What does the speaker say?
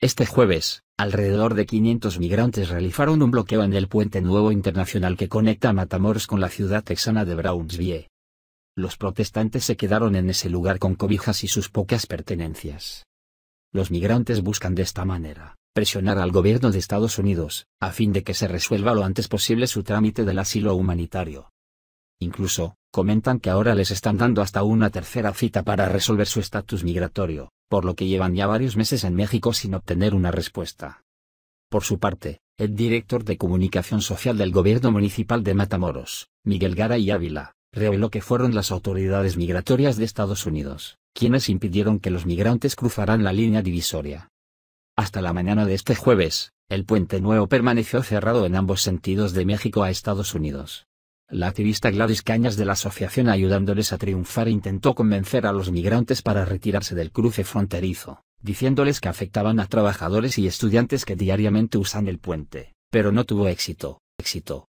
Este jueves, alrededor de 500 migrantes realizaron un bloqueo en el puente nuevo internacional que conecta Matamoros con la ciudad texana de Brownsville. Los protestantes se quedaron en ese lugar con cobijas y sus pocas pertenencias. Los migrantes buscan de esta manera, presionar al gobierno de Estados Unidos, a fin de que se resuelva lo antes posible su trámite del asilo humanitario. Incluso, comentan que ahora les están dando hasta una tercera cita para resolver su estatus migratorio por lo que llevan ya varios meses en México sin obtener una respuesta. Por su parte, el director de comunicación social del gobierno municipal de Matamoros, Miguel y Ávila, reveló que fueron las autoridades migratorias de Estados Unidos, quienes impidieron que los migrantes cruzaran la línea divisoria. Hasta la mañana de este jueves, el puente nuevo permaneció cerrado en ambos sentidos de México a Estados Unidos. La activista Gladys Cañas de la asociación Ayudándoles a Triunfar intentó convencer a los migrantes para retirarse del cruce fronterizo, diciéndoles que afectaban a trabajadores y estudiantes que diariamente usan el puente, pero no tuvo éxito. éxito.